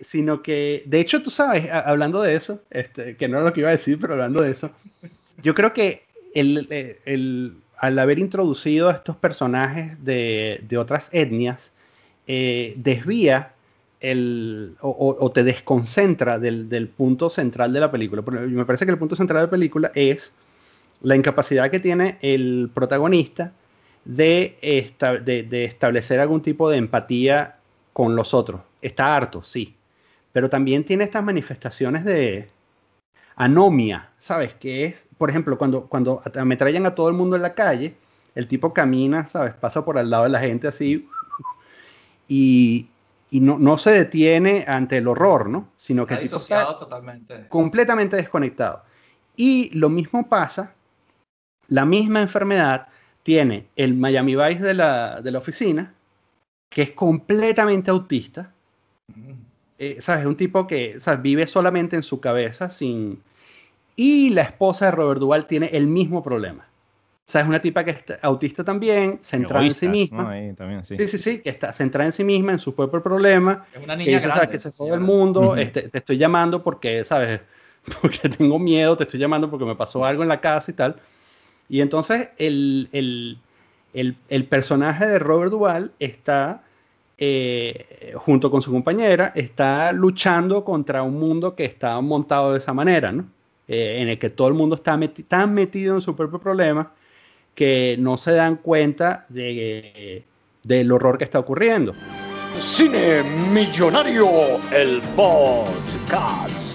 sino que, de hecho, tú sabes, hablando de eso, este, que no era lo que iba a decir, pero hablando de eso, yo creo que el, eh, al haber introducido a estos personajes de, otras etnias, eh, desvía el, o, te desconcentra del, punto central de la película. me parece que el punto central de la película es la incapacidad que tiene el protagonista de establecer algún tipo de empatía con los otros. Está harto, sí. Pero también tiene estas manifestaciones de anomia, ¿sabes? Que es, por ejemplo, cuando, cuando ametrallan a todo el mundo en la calle, el tipo camina, ¿sabes? Pasa por al lado de la gente así y, no, se detiene ante el horror, ¿no? Sino que está, está totalmente. completamente desconectado. Y lo mismo pasa, la misma enfermedad tiene el Miami Vice de la, de la oficina, que es completamente autista. Eh, ¿Sabes? Es un tipo que vive solamente en su cabeza sin... Y la esposa de Robert Duval tiene el mismo problema. sabes, es una tipa que es autista también, centrada en sí misma. sí. sí. sí, que está centrada en sí misma, en su propio problema. Es una niña que, grande, que se el mundo, este, te estoy llamando porque, ¿sabes? Porque tengo miedo, te estoy llamando porque me pasó algo en la casa y tal. Y entonces el el, personaje de Robert Duvall está, eh, junto con su compañera, está luchando contra un mundo que está montado de esa manera, ¿no? Eh, en el que todo el mundo está tan metido en su propio problema que no se dan cuenta del horror que está ocurriendo. Cine Millonario, el podcast.